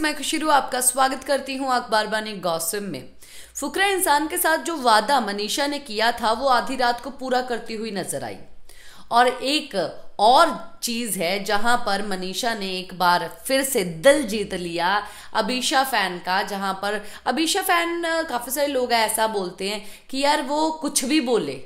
मैं रू आपका स्वागत करती हूं अखबार बानी गौसम में फुकरा इंसान के साथ जो वादा मनीषा ने किया था वो आधी रात को पूरा करती हुई नजर आई और एक और चीज है जहां पर मनीषा ने एक बार फिर से दिल जीत लिया अबीशा फैन का जहां पर अबीशा फैन काफी सारे लोग ऐसा बोलते हैं कि यार वो कुछ भी बोले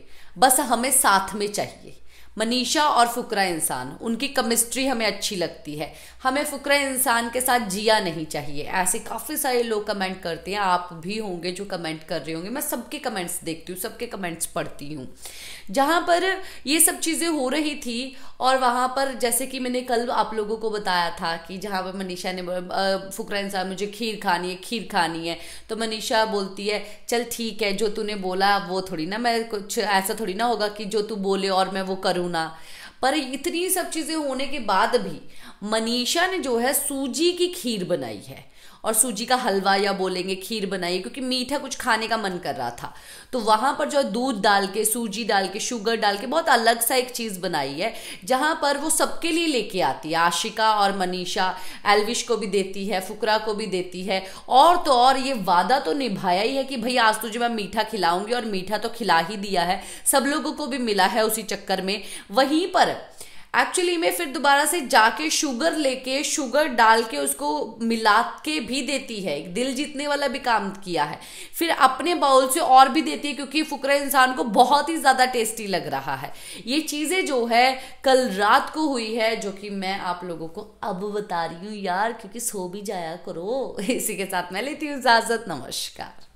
बस हमें साथ में चाहिए मनीषा और फुकरा इंसान उनकी केमिस्ट्री हमें अच्छी लगती है हमें फुकरा इंसान के साथ जिया नहीं चाहिए ऐसे काफ़ी सारे लोग कमेंट करते हैं आप भी होंगे जो कमेंट कर रहे होंगे मैं सबके कमेंट्स देखती हूँ सबके कमेंट्स पढ़ती हूँ जहाँ पर ये सब चीज़ें हो रही थी और वहाँ पर जैसे कि मैंने कल आप लोगों को बताया था कि जहाँ पर मनीषा ने फुकरा इंसान मुझे खीर खानी है खीर खानी है तो मनीषा बोलती है चल ठीक है जो तूने बोला वो थोड़ी ना मैं कुछ ऐसा थोड़ी ना होगा कि जो तू बोले और मैं वो करूँ करूँ पर इतनी सब चीज़ें होने के बाद भी मनीषा ने जो है सूजी की खीर बनाई है और सूजी का हलवा या बोलेंगे खीर बनाइए क्योंकि मीठा कुछ खाने का मन कर रहा था तो वहाँ पर जो दूध डाल के सूजी डाल के शुगर डाल के बहुत अलग सा एक चीज़ बनाई है जहाँ पर वो सबके लिए लेके आती है आशिका और मनीषा एलविश को भी देती है फुकरा को भी देती है और तो और ये वादा तो निभाया ही है कि भाई आज तुझे मैं मीठा खिलाऊंगी और मीठा तो खिला ही दिया है सब लोगों को भी मिला है उसी चक्कर में वहीं पर एक्चुअली में फिर दोबारा से जाके शुगर लेके शुगर डाल के उसको मिला के भी देती है दिल जीतने वाला भी काम किया है फिर अपने बाउल से और भी देती है क्योंकि फुकरा इंसान को बहुत ही ज़्यादा टेस्टी लग रहा है ये चीज़ें जो है कल रात को हुई है जो कि मैं आप लोगों को अब बता रही हूँ यार क्योंकि सो भी जाया करो इसी के साथ मैं लेती हूँ इजाज़त नमस्कार